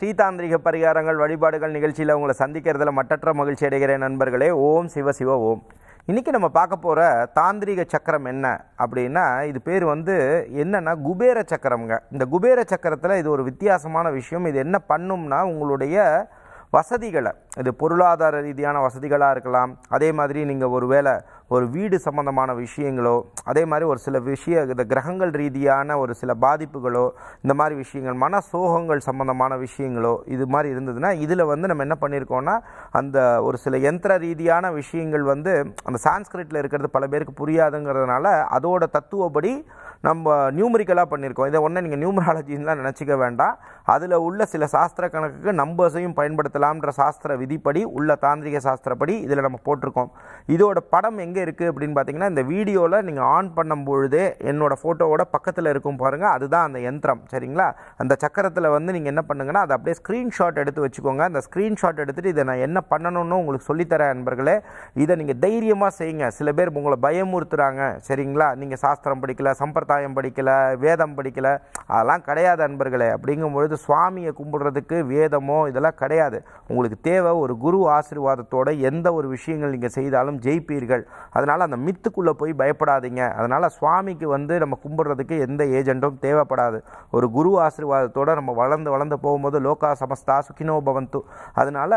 ஸ்ரீதாந்திரிக பரிகாரங்கள் வழிபாடுகள் நிகழ்ச்சியில் உங்களை சந்திக்கிறதுல மட்டற்ற மகிழ்ச்சி அடைகிறேன் நண்பர்களே ஓம் சிவ சிவ ஓம் இன்றைக்கி நம்ம பார்க்க போகிற தாந்திரிக சக்கரம் என்ன அப்படின்னா இது பேர் வந்து என்னென்னா குபேர சக்கரம்ங்க இந்த குபேர சக்கரத்தில் இது ஒரு வித்தியாசமான விஷயம் இது என்ன பண்ணும்னா உங்களுடைய வசதிகளை இது பொருளாதார ரீதியான வசதிகளாக இருக்கலாம் அதே மாதிரி நீங்கள் ஒரு வேலை ஒரு வீடு சம்மந்தமான விஷயங்களோ அதே மாதிரி ஒரு சில விஷய இந்த கிரகங்கள் ரீதியான ஒரு சில பாதிப்புகளோ இந்த மாதிரி விஷயங்கள் மன சோகங்கள் சம்மந்தமான விஷயங்களோ இது மாதிரி இருந்ததுன்னா இதில் வந்து நம்ம என்ன பண்ணியிருக்கோம்னா அந்த ஒரு சில யந்திர ரீதியான விஷயங்கள் வந்து அந்த சான்ஸ்கிரிட்டில் இருக்கிறது பல பேருக்கு புரியாதுங்கிறதுனால அதோட தத்துவப்படி நம்ம நியூமரிக்கலாக பண்ணியிருக்கோம் இதை ஒன்றை நீங்கள் நியூமராலஜின்லாம் நினச்சிக்க வேண்டாம் அதில் உள்ள சில சாஸ்திர கணக்குக்கு நம்பர்ஸையும் பயன்படுத்தலாம்ன்ற சாஸ்திர விதிப்படி உள்ள தாந்திரிக சாஸ்திரப்படி இதில் நம்ம போட்டிருக்கோம் இதோட படம் எங்கே இருக்குது அப்படின்னு பார்த்தீங்கன்னா இந்த வீடியோவில் நீங்கள் ஆன் பண்ணும் பொழுதே என்னோட ஃபோட்டோவோட பக்கத்தில் இருக்கும் பாருங்கள் அதுதான் அந்த யந்திரம் சரிங்களா அந்த சக்கரத்தில் வந்து நீங்கள் என்ன பண்ணுங்கன்னா அதை அப்படியே ஸ்க்ரீன்ஷாட் எடுத்து வச்சுக்கோங்க அந்த ஸ்க்ரீன்ஷாட் எடுத்துகிட்டு இதை நான் என்ன பண்ணணும்னு உங்களுக்கு சொல்லித்தரேன் நண்பர்களே இதை நீங்கள் தைரியமாக செய்யுங்க சில பேர் உங்களை பயமுறுத்துகிறாங்க சரிங்களா நீங்கள் சாஸ்திரம் படிக்கலை சம்பிரதாயம் படிக்கலை வேதம் படிக்கலை அதெல்லாம் கிடையாது நண்பர்களே அப்படிங்கும்பொழுது அல்லது சுவாமியை கும்பிடுறதுக்கு வேதமோ இதெல்லாம் கிடையாது உங்களுக்கு தேவை ஒரு குரு ஆசீர்வாதத்தோடு எந்த ஒரு விஷயங்கள் நீங்கள் செய்தாலும் ஜெயிப்பீர்கள் அதனால் அந்த மித்துக்குள்ளே போய் பயப்படாதீங்க அதனால் சுவாமிக்கு வந்து நம்ம கும்பிட்றதுக்கு எந்த ஏஜெண்ட்டும் தேவைப்படாது ஒரு குரு ஆசீர்வாதத்தோடு நம்ம வளர்ந்து வளர்ந்து போகும்போது லோகா சமஸ்தா சுகினோ அதனால்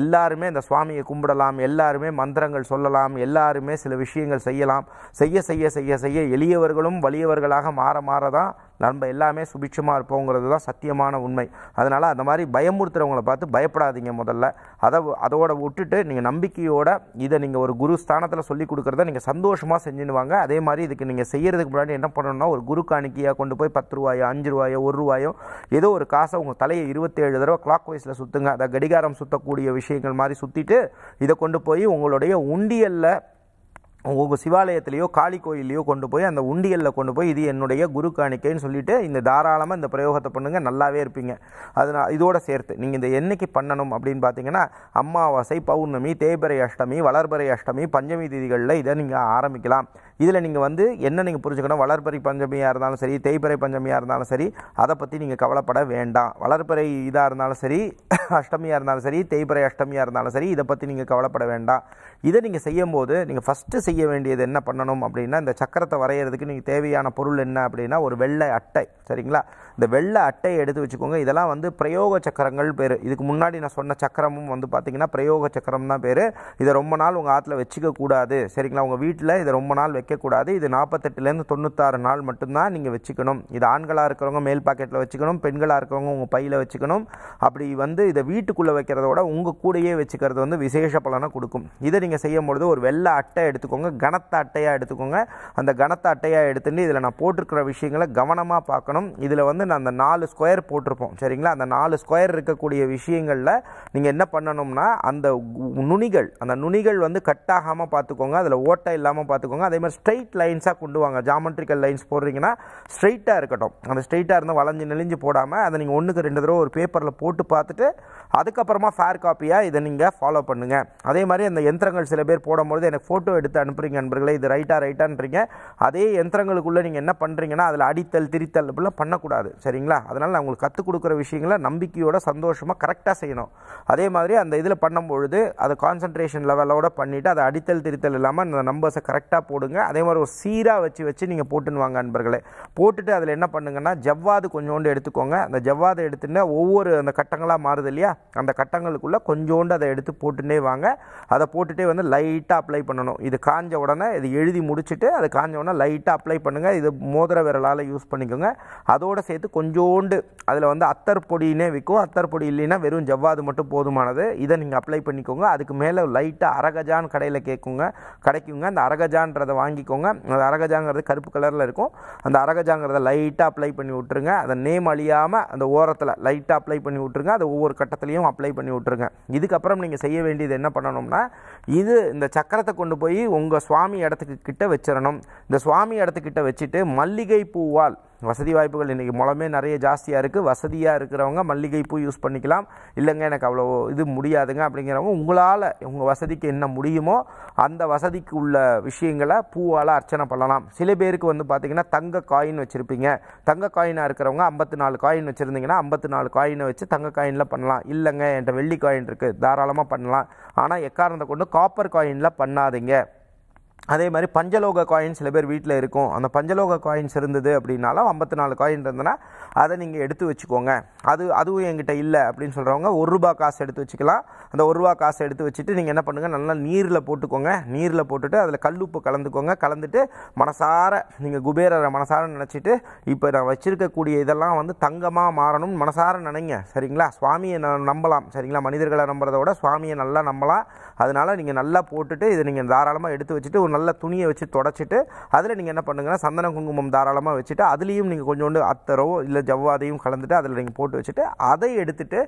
எல்லாருமே இந்த சுவாமியை கும்பிடலாம் எல்லாருமே மந்திரங்கள் சொல்லலாம் எல்லாருமே சில விஷயங்கள் செய்யலாம் செய்ய செய்ய செய்ய செய்ய எளியவர்களும் வலியவர்களாக மாற மாற தான் நம்ம எல்லாமே சுபிட்சமாக இருப்போங்கிறது தான் சத்தியமான உண்மை அதனால் அந்த மாதிரி பயமுறுத்துறவங்களை பார்த்து பயப்படாதீங்க முதல்ல அதை அதோட விட்டுட்டு நீங்கள் நம்பிக்கையோட இதை நீங்கள் ஒரு குரு ஸ்தானத்தில் சொல்லி கொடுக்குறத நீங்கள் சந்தோஷமாக செஞ்சுடுவாங்க அதே மாதிரி இதுக்கு நீங்கள் செய்கிறதுக்கு முன்னாடி என்ன பண்ணணும்னா ஒரு குரு காணிக்கையாக கொண்டு போய் பத்து ரூபாயோ அஞ்சு ரூபாயோ ஒரு ரூபாயோ ஏதோ ஒரு காசை உங்கள் தலையை இருபத்தேழு தடவை கிளாக் வைஸில் சுற்றுங்க அதை கடிகாரம் சுற்றக்கூடிய விஷயம் விஷயங்கள் மாதிரி சுற்றிட்டு இதை கொண்டு போய் உங்களுடைய உண்டியலில் உங்கள் சிவாலயத்திலேயோ காளி கோயிலையோ கொண்டு போய் அந்த உண்டியலில் கொண்டு போய் இது என்னுடைய குரு காணிக்கைன்னு சொல்லிட்டு இந்த தாராளமாக இந்த பிரயோகத்தை பண்ணுங்கள் நல்லாவே இருப்பீங்க அதனால் இதோடு சேர்த்து நீங்கள் இந்த என்றைக்கு பண்ணணும் அப்படின்னு பார்த்தீங்கன்னா அமாவாசை பௌர்ணமி தேய்பரை அஷ்டமி வளர்பறை அஷ்டமி பஞ்சமி திதிகளில் இதை நீங்கள் ஆரம்பிக்கலாம் இதில் நீங்கள் வந்து என்ன நீங்கள் புரிஞ்சுக்கணும் வளர்பறை பஞ்சமியாக இருந்தாலும் சரி தேய்பறை பஞ்சமியாக இருந்தாலும் சரி அதை பற்றி நீங்கள் கவலைப்பட வேண்டாம் வளர்பறை இதாக இருந்தாலும் சரி அஷ்டமியாக இருந்தாலும் சரி தேய்பிறை அஷ்டமியாக இருந்தாலும் சரி இதை பற்றி நீங்கள் கவலைப்பட வேண்டாம் இதை நீங்கள் செய்யும்போது நீங்கள் ஃபஸ்ட்டு செய்ய வேண்டியது என்ன பண்ணணும் அப்படின்னா இந்த சக்கரத்தை வரைகிறதுக்கு நீங்கள் தேவையான பொருள் என்ன அப்படின்னா ஒரு வெள்ளை அட்டை சரிங்களா இந்த வெள்ளை அட்டையை எடுத்து வச்சுக்கோங்க இதெல்லாம் வந்து பிரயோக சக்கரங்கள் பேர் இதுக்கு முன்னாடி நான் சொன்ன சக்கரமும் வந்து பார்த்திங்கன்னா பிரயோக சக்கரம் தான் பேர் இதை ரொம்ப நாள் உங்கள் ஆற்றுல வச்சுக்கக்கூடாது சரிங்களா உங்கள் வீட்டில் இதை ரொம்ப நாள் வைக்கக்கூடாது இது நாற்பத்தெட்டுலேருந்து தொண்ணூத்தாறு நாள் மட்டும்தான் நீங்கள் வச்சுக்கணும் இது ஆண்களாக இருக்கிறவங்க மேல் பாக்கெட்டில் வச்சுக்கணும் பெண்களாக இருக்கிறவங்க உங்கள் பையில் வச்சுக்கணும் அப்படி வந்து இதை வீட்டுக்குள்ளே வைக்கிறத விட உங்கள் கூடையே வச்சுக்கிறது வந்து விசேஷ பலனை கொடுக்கும் இதை நீங்கள் செய்யும் பொழுது ஒரு வெள்ளை அட்டை எடுத்துக்கோங்க கனத்த அட்டையாக எடுத்துக்கோங்க அந்த கனத்த அட்டையாக எடுத்துட்டு இதில் நான் போட்டிருக்கிற விஷயங்களை கவனமாக பார்க்கணும் இதில் வந்து வந்து அந்த நாலு ஸ்கொயர் போட்டிருப்போம் சரிங்களா அந்த நாலு ஸ்கொயர் இருக்கக்கூடிய விஷயங்களில் நீங்கள் என்ன பண்ணணும்னா அந்த நுனிகள் அந்த நுனிகள் வந்து கட் ஆகாமல் பார்த்துக்கோங்க அதில் ஓட்டை இல்லாமல் பார்த்துக்கோங்க அதே மாதிரி ஸ்ட்ரைட் லைன்ஸாக கொண்டு வாங்க ஜாமெட்ரிக்கல் லைன்ஸ் போடுறீங்கன்னா ஸ்ட்ரைட்டாக இருக்கட்டும் அந்த ஸ்ட்ரைட்டாக இருந்தால் வளைஞ்சு நெளிஞ்சு போடாமல் அதை நீங்கள் ஒன்றுக்கு ரெண்டு தடவை ஒரு பேப்பரில் போட்டு பார்த்துட்டு அதுக்கப்புறமா ஃபேர் காப்பியாக இதை நீங்கள் ஃபாலோ பண்ணுங்கள் அதே மாதிரி அந்த யந்திரங்கள் சில பேர் போடும்பொழுது எனக்கு ஃபோட்டோ எடுத்து அனுப்புறீங்க நண்பர்களே இது ரைட்டாக ரைட்டான்றீங்க அதே யந்திரங்களுக்குள்ளே நீங்கள் என்ன பண்ணுறீங்கன்னா அதில் அடித்தல் திரித்தல் அப்படிலாம் பண்ணக்கூடாது சரிங்களா அதனால் நான் உங்களுக்கு கற்றுக் கொடுக்குற விஷயங்களை நம்பிக்கையோட சந்தோஷமாக கரெக்டாக செய்யணும் அதே மாதிரி அந்த இதில் பண்ணும்பொழுது அதை கான்சன்ட்ரேஷன் லெவலோட பண்ணிவிட்டு அதை அடித்தல் திருத்தல் இல்லாமல் அந்த நம்பர்ஸை கரெக்டாக போடுங்க அதே மாதிரி ஒரு சீராக வச்சு வச்சு நீங்கள் போட்டுன்னு வாங்க நண்பர்களே போட்டுட்டு அதில் என்ன பண்ணுங்கன்னா ஜவ்வாது கொஞ்சோண்டு எடுத்துக்கோங்க அந்த ஜவ்வாது எடுத்துன்னா ஒவ்வொரு அந்த கட்டங்களாக மாறுது இல்லையா அந்த கட்டங்களுக்குள்ளே கொஞ்சோண்டு அதை எடுத்து போட்டுட்டே வாங்க அதை போட்டுகிட்டே வந்து லைட்டாக அப்ளை பண்ணணும் இது காஞ்ச உடனே இது எழுதி முடிச்சுட்டு அது காஞ்ச உடனே லைட்டாக அப்ளை பண்ணுங்கள் இது மோதிர விரலால் யூஸ் பண்ணிக்கோங்க அதோடு சேர்த்து சேர்த்து கொஞ்சோண்டு அதில் வந்து அத்தர் பொடினே விற்கும் அத்தர் பொடி இல்லைன்னா வெறும் ஜவ்வாது மட்டும் போதுமானது இதை நீங்கள் அப்ளை பண்ணிக்கோங்க அதுக்கு மேலே லைட்டாக அரகஜான் கடையில் கேட்குங்க கிடைக்குங்க அந்த அரகஜான்றதை வாங்கிக்கோங்க அந்த அரகஜாங்கிறது கருப்பு கலரில் இருக்கும் அந்த அரகஜாங்கிறத லைட்டாக அப்ளை பண்ணி விட்ருங்க அதை நேம் அழியாமல் அந்த ஓரத்தில் லைட்டாக அப்ளை பண்ணி விட்ருங்க அதை ஒவ்வொரு கட்டத்துலேயும் அப்ளை பண்ணி விட்ருங்க இதுக்கப்புறம் நீங்கள் செய்ய வேண்டியது என்ன பண்ணணும்னா இது இந்த சக்கரத்தை கொண்டு போய் உங்கள் சுவாமி இடத்துக்கு கிட்ட வச்சிடணும் இந்த சுவாமி இடத்துக்கிட்ட வச்சுட்டு மல்லிகை பூவால் வசதி வாய்ப்புகள் இன்றைக்கி மூலமே நிறைய ஜாஸ்தியாக இருக்குது வசதியாக இருக்கிறவங்க மல்லிகை பூ யூஸ் பண்ணிக்கலாம் இல்லைங்க எனக்கு அவ்வளோ இது முடியாதுங்க அப்படிங்கிறவங்க உங்களால் உங்கள் வசதிக்கு என்ன முடியுமோ அந்த வசதிக்கு உள்ள விஷயங்களை பூவால் அர்ச்சனை பண்ணலாம் சில பேருக்கு வந்து பார்த்திங்கன்னா தங்க காயின் வச்சுருப்பீங்க தங்க காயினாக இருக்கிறவங்க ஐம்பத்து நாலு காயின் வச்சுருந்தீங்கன்னா ஐம்பத்து நாலு காயினை வச்சு தங்க காயினில் பண்ணலாம் இல்லைங்க என்கிட்ட வெள்ளி காயின் இருக்குது தாராளமாக பண்ணலாம் ஆனால் எக்காரணத்தை கொண்டு காப்பர் காயினில் பண்ணாதீங்க அதே மாதிரி பஞ்சலோக காயின் சில பேர் வீட்டில் இருக்கும் அந்த பஞ்சலோக காயின்ஸ் இருந்தது அப்படின்னாலும் ஐம்பத்தி நாலு காயின் இருந்ததுன்னா அதை நீங்கள் எடுத்து வச்சுக்கோங்க அது அதுவும் என்கிட்ட இல்லை அப்படின்னு சொல்கிறவங்க ஒரு ரூபா காசு எடுத்து வச்சுக்கலாம் அந்த ஒரு ரூபா காசை எடுத்து வச்சுட்டு நீங்கள் என்ன பண்ணுங்கள் நல்லா நீரில் போட்டுக்கோங்க நீரில் போட்டுட்டு அதில் கல்லுப்பு கலந்துக்கோங்க கலந்துட்டு மனசார நீங்கள் குபேரரை மனசார நினச்சிட்டு இப்போ நான் வச்சுருக்கக்கூடிய இதெல்லாம் வந்து தங்கமாக மாறணும்னு மனசார நினைங்க சரிங்களா சுவாமியை நம்பலாம் சரிங்களா மனிதர்களை நம்புறத விட சுவாமியை நல்லா நம்பலாம் அதனால் நீங்கள் நல்லா போட்டுட்டு இதை நீங்கள் தாராளமாக எடுத்து வச்சுட்டு ஒரு நல்ல துணியை வச்சு தொடச்சிட்டு அதில் நீங்கள் என்ன பண்ணுங்கன்னா சந்தன குங்குமம் தாராளமாக வச்சுட்டு அதுலேயும் நீங்கள் கொஞ்சோண்டு அத்தரோ இல்லை ஜவ்வாதையும் கலந்துட்டு அதில் நீங்கள் போட்டு வச்சுட்டு அதை எடுத்துட்டு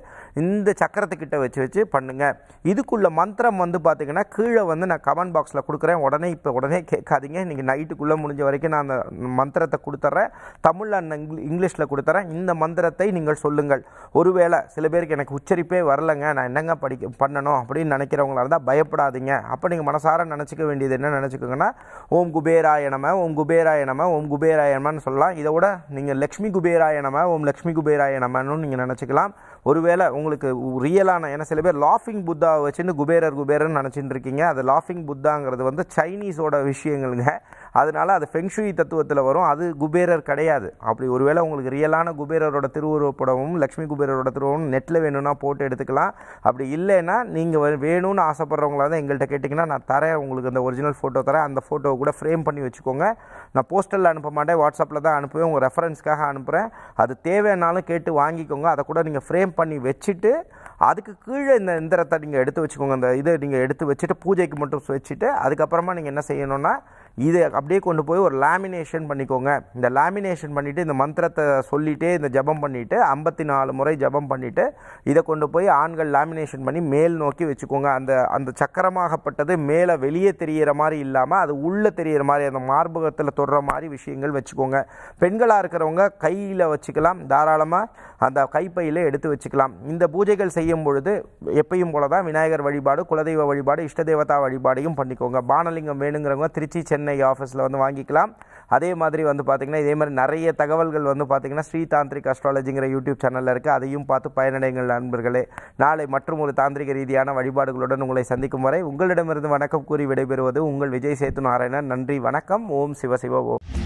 இந்த சக்கரத்துக்கிட்ட வச்சு வச்சு பண்ணுங்கள் பண்ணுங்க இதுக்குள்ள மந்திரம் வந்து பார்த்தீங்கன்னா கீழே வந்து நான் கமெண்ட் பாக்ஸில் கொடுக்குறேன் உடனே இப்போ உடனே கேட்காதீங்க இன்றைக்கி நைட்டுக்குள்ளே முடிஞ்ச வரைக்கும் நான் அந்த மந்திரத்தை கொடுத்துட்றேன் தமிழ் அண்ட் இங்கிலீஷில் கொடுத்துறேன் இந்த மந்திரத்தை நீங்கள் சொல்லுங்கள் ஒருவேளை சில பேருக்கு எனக்கு உச்சரிப்பே வரலைங்க நான் என்னங்க படிக்க பண்ணணும் அப்படின்னு நினைக்கிறவங்களா இருந்தால் பயப்படாதீங்க அப்போ நீங்கள் மனசார நினச்சிக்க வேண்டியது என்ன நினச்சிக்கோங்கன்னா ஓம் குபேராயணம ஓம் குபேராயணம ஓம் குபேராயணமான்னு சொல்லலாம் இதை விட நீங்கள் லக்ஷ்மி குபேராயணம ஓம் லக்ஷ்மி குபேராயணமனு நீங்கள் நினச்சிக்கலாம் ஒருவேளை உங்களுக்கு ரியலான ஏன்னா சில பேர் லாஃபிங் புத்தாவை வச்சுன்னு குபேரர் குபேரர்னு நினச்சிட்டு இருக்கீங்க அது லாஃபிங் புத்தாங்கிறது வந்து சைனீஸோட விஷயங்களுங்க அதனால் அது ஃபெங்ஷுயி தத்துவத்தில் வரும் அது குபேரர் கிடையாது அப்படி ஒருவேளை உங்களுக்கு ரியலான குபேரரோட திருவுருவப்படமும் லக்ஷ்மி குபேரரோட திருவுருவம் நெட்டில் வேணும்னா போட்டு எடுத்துக்கலாம் அப்படி இல்லைன்னா நீங்கள் வேணும்னு ஆசைப்பட்றவங்களா தான் எங்கள்கிட்ட கேட்டிங்கன்னா நான் தரேன் உங்களுக்கு அந்த ஒரிஜினல் ஃபோட்டோ தரேன் அந்த ஃபோட்டோவை கூட ஃப்ரேம் பண்ணி வச்சுக்கோங்க நான் போஸ்டலில் அனுப்ப மாட்டேன் வாட்ஸ்அப்பில் தான் அனுப்புவேன் உங்கள் ரெஃபரன்ஸ்க்காக அனுப்புகிறேன் அது தேவைன்னாலும் கேட்டு வாங்கிக்கோங்க அதை கூட நீங்கள் ஃப்ரேம் பண்ணி வச்சுட்டு அதுக்கு கீழே இந்த எந்திரத்தை நீங்கள் எடுத்து வச்சுக்கோங்க அந்த இதை நீங்கள் எடுத்து வச்சுட்டு பூஜைக்கு மட்டும் வச்சுட்டு அதுக்கப்புறமா நீங்கள் என்ன செய்யணும்னா இதை அப்படியே கொண்டு போய் ஒரு லேமினேஷன் பண்ணிக்கோங்க இந்த லேமினேஷன் பண்ணிவிட்டு இந்த மந்திரத்தை சொல்லிகிட்டே இந்த ஜபம் பண்ணிவிட்டு ஐம்பத்தி நாலு முறை ஜபம் பண்ணிவிட்டு இதை கொண்டு போய் ஆண்கள் லேமினேஷன் பண்ணி மேல் நோக்கி வச்சுக்கோங்க அந்த அந்த சக்கரமாகப்பட்டது மேலே வெளியே தெரிகிற மாதிரி இல்லாமல் அது உள்ளே தெரிகிற மாதிரி அந்த மார்பகத்தில் தொடுற மாதிரி விஷயங்கள் வச்சுக்கோங்க பெண்களாக இருக்கிறவங்க கையில் வச்சுக்கலாம் தாராளமாக அந்த கைப்பையில் எடுத்து வச்சுக்கலாம் இந்த பூஜைகள் செய்யும் பொழுது எப்பையும் போல தான் விநாயகர் வழிபாடு குலதெய்வ வழிபாடு இஷ்ட தேவதா வழிபாடையும் பண்ணிக்கோங்க பானலிங்கம் வேணுங்கிறவங்க திருச்சி சென்னை சென்னை ஆஃபீஸில் வந்து வாங்கிக்கலாம் அதே மாதிரி வந்து பார்த்திங்கன்னா இதே மாதிரி நிறைய தகவல்கள் வந்து பார்த்திங்கன்னா ஸ்ரீ தாந்திரிக் அஸ்ட்ராலஜிங்கிற யூடியூப் சேனலில் இருக்குது அதையும் பார்த்து பயனடைங்கள் நண்பர்களே நாளை மற்றும் ஒரு தாந்திரிக ரீதியான வழிபாடுகளுடன் உங்களை சந்திக்கும் வரை உங்களிடமிருந்து வணக்கம் கூறி விடைபெறுவது உங்கள் விஜய் சேத்து நாராயணன் நன்றி வணக்கம் ஓம் சிவசிவ ஓம்